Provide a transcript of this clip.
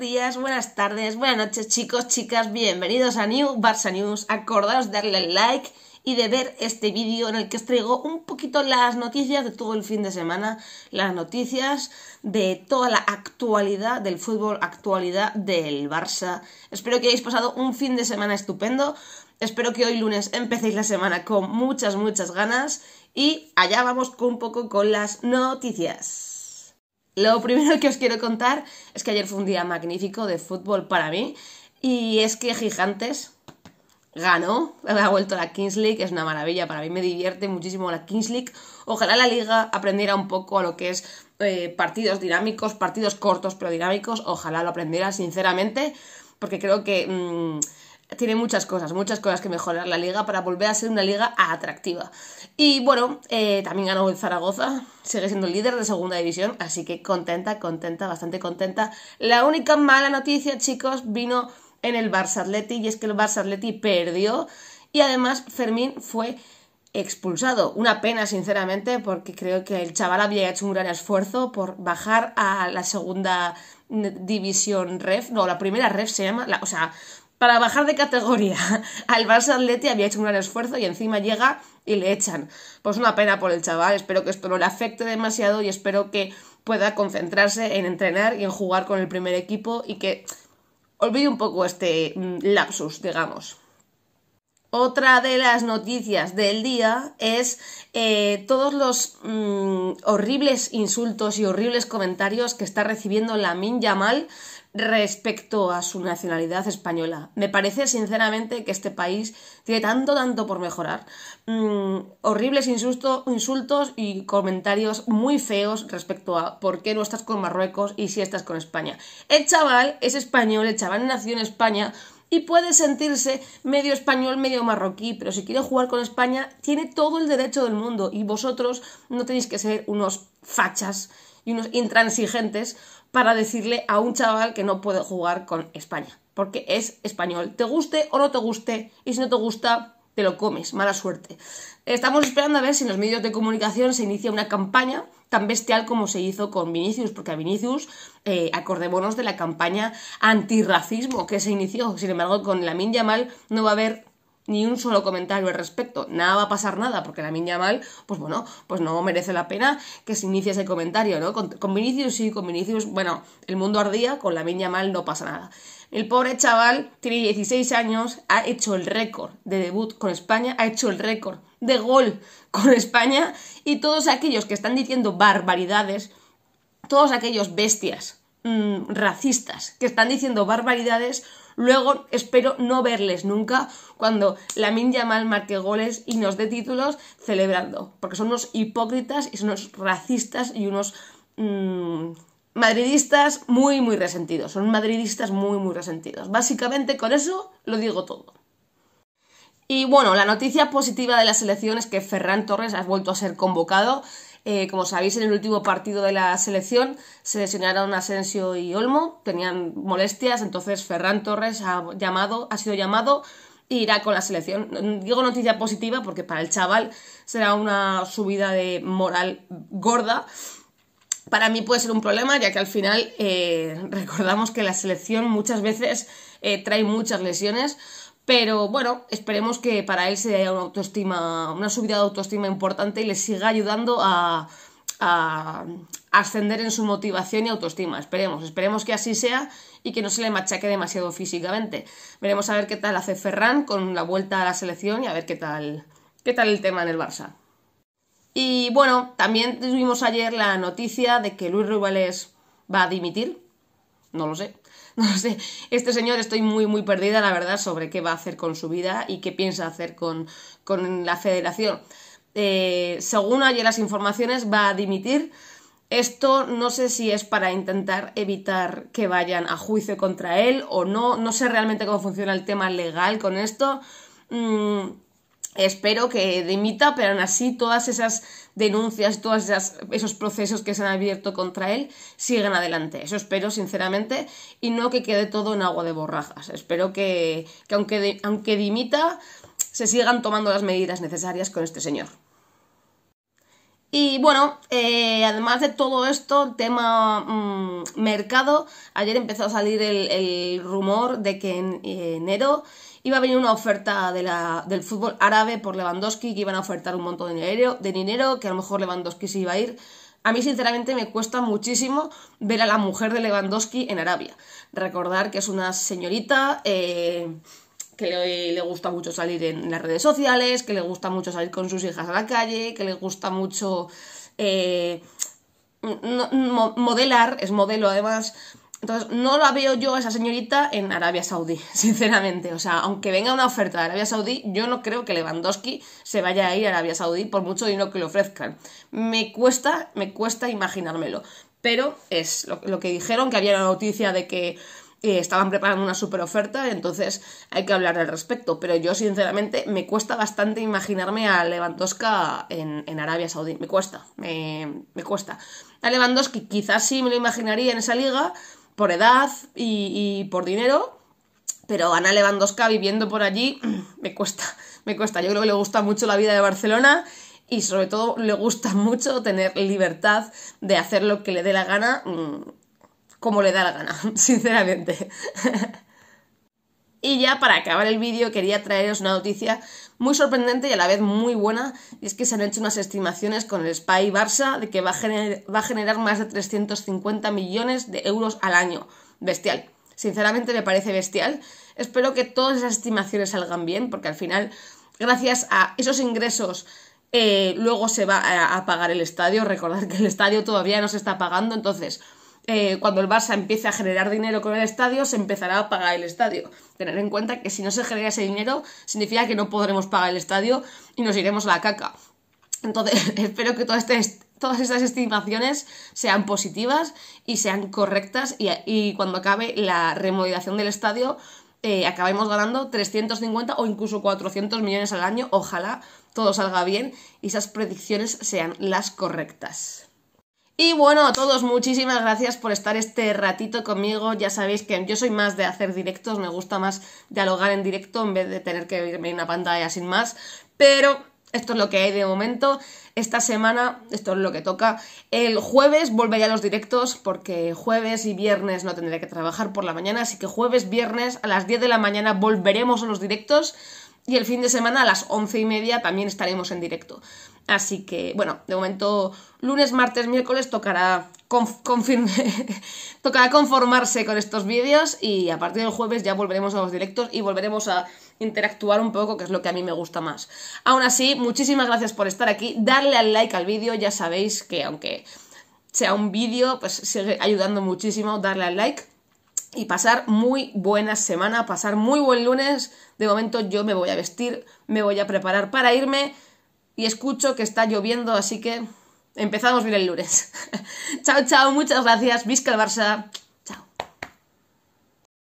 días, buenas tardes, buenas noches chicos, chicas, bienvenidos a New Barça News. Acordaos darle like y de ver este vídeo en el que os traigo un poquito las noticias de todo el fin de semana, las noticias de toda la actualidad del fútbol, actualidad del Barça. Espero que hayáis pasado un fin de semana estupendo. Espero que hoy lunes empecéis la semana con muchas, muchas ganas y allá vamos un poco con las noticias. Lo primero que os quiero contar es que ayer fue un día magnífico de fútbol para mí y es que Gigantes ganó, ha vuelto la Kings League, es una maravilla, para mí me divierte muchísimo la Kings League. Ojalá la liga aprendiera un poco a lo que es eh, partidos dinámicos, partidos cortos pero dinámicos, ojalá lo aprendiera sinceramente, porque creo que mm, tiene muchas cosas, muchas cosas que mejorar la liga para volver a ser una liga atractiva. Y bueno, eh, también ganó el Zaragoza, sigue siendo el líder de segunda división, así que contenta, contenta, bastante contenta. La única mala noticia, chicos, vino en el Barça Atleti y es que el Barça Atleti perdió y además Fermín fue expulsado. Una pena, sinceramente, porque creo que el chaval había hecho un gran esfuerzo por bajar a la segunda mm, división ref, no, la primera ref se llama, o sea, para bajar de categoría al Barça Atleti había hecho un gran esfuerzo y encima llega y le echan. Pues una pena por el chaval, espero que esto no le afecte demasiado y espero que pueda concentrarse en entrenar y en jugar con el primer equipo y que olvide un poco este mm, lapsus, digamos. Otra de las noticias del día es eh, todos los mm, horribles insultos y horribles comentarios que está recibiendo Lamin Yamal respecto a su nacionalidad española. Me parece sinceramente que este país tiene tanto, tanto por mejorar. Mm, horribles insultos y comentarios muy feos respecto a por qué no estás con Marruecos y si estás con España. El chaval es español, el chaval nació en España y puede sentirse medio español, medio marroquí, pero si quiere jugar con España tiene todo el derecho del mundo y vosotros no tenéis que ser unos fachas y unos intransigentes para decirle a un chaval que no puede jugar con España, porque es español. Te guste o no te guste, y si no te gusta, te lo comes, mala suerte. Estamos esperando a ver si en los medios de comunicación se inicia una campaña tan bestial como se hizo con Vinicius, porque a Vinicius, eh, acordémonos de la campaña antirracismo que se inició. Sin embargo, con la Yamal no va a haber ni un solo comentario al respecto. Nada va a pasar nada, porque la miña mal, pues bueno, pues no merece la pena que se inicie ese comentario, ¿no? Con, Vinicius sí, con Vinicius, bueno, el mundo ardía, con la miña mal no pasa nada. El pobre chaval tiene 16 años, ha hecho el récord de debut con España, ha hecho el récord de gol con España y todos aquellos que están diciendo barbaridades, todos aquellos bestias mm, racistas que están diciendo barbaridades, Luego espero no verles nunca cuando la Lamin mal marque goles y nos dé títulos celebrando, porque son unos hipócritas y son unos racistas y unos mm, madridistas muy, muy resentidos. Son madridistas muy, muy resentidos. Básicamente con eso lo digo todo. Y bueno, la noticia positiva de la selección es que Ferran Torres ha vuelto a ser convocado eh, como sabéis, en el último partido de la selección se lesionaron Asensio y Olmo, tenían molestias, entonces Ferran Torres ha, llamado, ha sido llamado e irá con la selección. Digo noticia positiva porque para el chaval será una subida de moral gorda. Para mí puede ser un problema, ya que al final eh, recordamos que la selección muchas veces eh, trae muchas lesiones, pero bueno, esperemos que para él se haya una subida de autoestima importante y le siga ayudando a, ascender en su motivación y autoestima. Esperemos, esperemos que así sea y que no se le machaque demasiado físicamente. Veremos a ver qué tal hace Ferran con la vuelta a la selección y a ver qué tal, qué tal el tema en el Barça. Y bueno, también tuvimos ayer la noticia de que Luis Rubales va a dimitir. No lo sé, No sé, este señor estoy muy, muy perdida, la verdad, sobre qué va a hacer con su vida y qué piensa hacer con, con la federación. Eh, según ayer las informaciones, va a dimitir. Esto no sé si es para intentar evitar que vayan a juicio contra él o no. No sé realmente cómo funciona el tema legal con esto. Mm, espero que dimita, pero aún así todas esas denuncias, todos esos procesos que se han abierto contra él sigan adelante. Eso espero, sinceramente, y no que quede todo en agua de borrajas. Espero que, aunque, dimita, se sigan tomando las medidas necesarias con este señor. Y bueno, eh, además de todo esto, tema mm, mercado, ayer empezó a salir el rumor de que en enero iba a venir una oferta del fútbol árabe por Lewandowski, que iban a ofertar un montón de dinero, que a lo mejor Lewandowski se iba a ir. A mí, sinceramente, me cuesta muchísimo ver a la mujer de Lewandowski en Arabia. Recordar que es una señorita eh, que le, gusta mucho salir en las redes sociales, que le gusta mucho salir con sus hijas a la calle, que le gusta mucho eh, modelar, es modelo además, entonces, no la veo yo a esa señorita en Arabia Saudí, sinceramente. O sea, aunque venga una oferta de Arabia Saudí, yo no creo que Lewandowski se vaya a ir a Arabia Saudí por mucho dinero que le ofrezcan. Me cuesta, me cuesta imaginármelo. Pero es lo, que dijeron, que había la noticia de que eh, estaban preparando una super oferta, entonces hay que hablar al respecto. Pero yo, sinceramente, me cuesta bastante imaginarme a Lewandowska en, Arabia Saudí. Me cuesta, me, me cuesta. A Lewandowski quizás sí me lo imaginaría en esa liga por edad y, por dinero, pero Ana Lewandowska viviendo por allí me cuesta, me cuesta. Yo creo que le gusta mucho la vida de Barcelona y sobre todo le gusta mucho tener libertad de hacer lo que le dé la gana mm, como le da la gana, sinceramente. y ya para acabar el vídeo quería traeros una noticia muy sorprendente y a la vez muy buena, y es que se han hecho unas estimaciones con el SPY Barça de que va a, generar más de 350 millones de euros al año. Bestial. Sinceramente me parece bestial. Espero que todas esas estimaciones salgan bien, porque al final, gracias a esos ingresos eh, luego se va a, pagar el estadio. Recordad que el estadio todavía no se está pagando, entonces eh, cuando el Barça empiece a generar dinero con el estadio, se empezará a pagar el estadio. Tener en cuenta que si no se genera ese dinero, significa que no podremos pagar el estadio y nos iremos a la caca. Entonces, espero que todas estas estimaciones sean positivas y sean correctas y, cuando acabe la remodelación del estadio, eh, acabemos ganando 350 o incluso 400 millones al año. Ojalá todo salga bien y esas predicciones sean las correctas. Y bueno, a todos muchísimas gracias por estar este ratito conmigo. Ya sabéis que yo soy más de hacer directos, me gusta más dialogar en directo en vez de tener que irme en una pantalla sin más. Pero esto es lo que hay de momento. Esta semana, esto es lo que toca. El jueves volveré a los directos porque jueves y viernes no tendré que trabajar por la mañana, así que jueves, viernes a las 10 de la mañana volveremos a los directos y el fin de semana a las 11 y media también estaremos en directo. Así que, bueno, de momento lunes, martes, miércoles tocará, conformarse con estos vídeos y a partir del jueves ya volveremos a los directos y volveremos a interactuar un poco, que es lo que a mí me gusta más. Aún así, muchísimas gracias por estar aquí, darle al like al vídeo, ya sabéis que aunque sea un vídeo, pues sigue ayudando muchísimo darle al like y pasar muy buena semana, pasar muy buen lunes. De momento yo me voy a vestir, me voy a preparar para irme y escucho que está lloviendo, así que empezamos bien el lunes. chao, chao, muchas gracias. Visca el Barça.